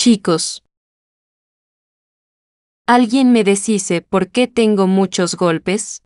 Chicos. ¿Alguien me deshice por qué tengo muchos golpes?